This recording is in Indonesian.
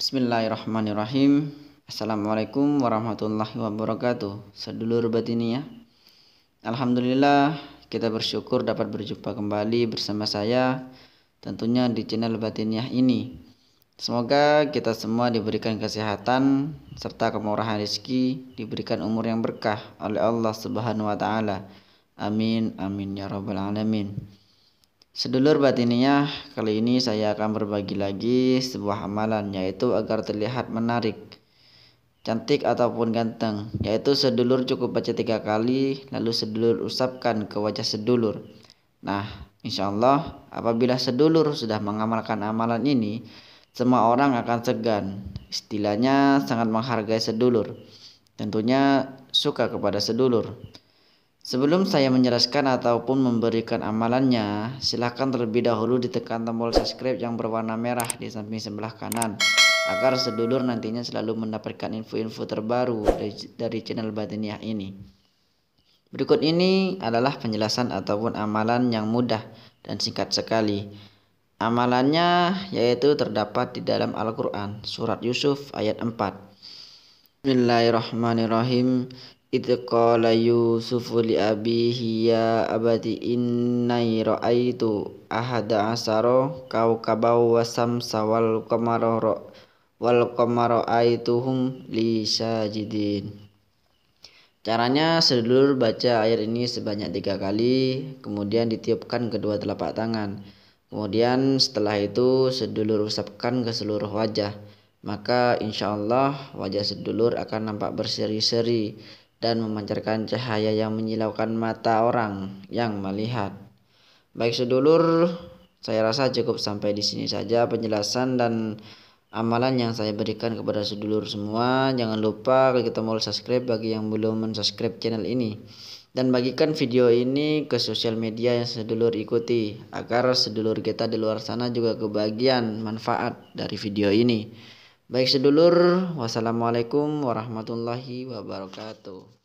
Bismillahirrahmanirrahim Assalamualaikum warahmatullahi wabarakatuh Sedulur batinia ya. Alhamdulillah kita bersyukur dapat berjumpa kembali bersama saya Tentunya di channel batiniah ini Semoga kita semua diberikan kesehatan serta kemurahan rezeki, diberikan umur yang berkah oleh Allah Subhanahu wa taala. Amin amin ya rabbal alamin. Sedulur batininya, kali ini saya akan berbagi lagi sebuah amalan yaitu agar terlihat menarik, cantik ataupun ganteng, yaitu sedulur cukup baca tiga kali lalu sedulur usapkan ke wajah sedulur. Nah, insya Allah apabila sedulur sudah mengamalkan amalan ini, semua orang akan segan. Istilahnya sangat menghargai sedulur. Tentunya suka kepada sedulur. Sebelum saya menjelaskan ataupun memberikan amalannya, silahkan terlebih dahulu ditekan tombol subscribe yang berwarna merah di samping sebelah kanan agar sedulur nantinya selalu mendapatkan info-info terbaru dari, dari channel Batiniah ini. Berikut ini adalah penjelasan ataupun amalan yang mudah dan singkat sekali Amalannya yaitu terdapat di dalam Al-Quran Surat Yusuf ayat 4 Bismillahirrahmanirrahim Idh Yusufu li abihi ya abati innai ra'aitu ahada asaro kau kabau wasam sawal qamara wal kamaro aituhum li sajidin Caranya sedulur baca ayat ini sebanyak tiga kali, kemudian ditiupkan kedua telapak tangan. Kemudian setelah itu sedulur usapkan ke seluruh wajah. Maka insya Allah wajah sedulur akan nampak berseri-seri dan memancarkan cahaya yang menyilaukan mata orang yang melihat. Baik sedulur, saya rasa cukup sampai di sini saja penjelasan dan amalan yang saya berikan kepada sedulur semua. Jangan lupa klik tombol subscribe bagi yang belum mensubscribe channel ini dan bagikan video ini ke sosial media yang sedulur ikuti agar sedulur kita di luar sana juga kebagian manfaat dari video ini. Baik sedulur, wassalamualaikum warahmatullahi wabarakatuh.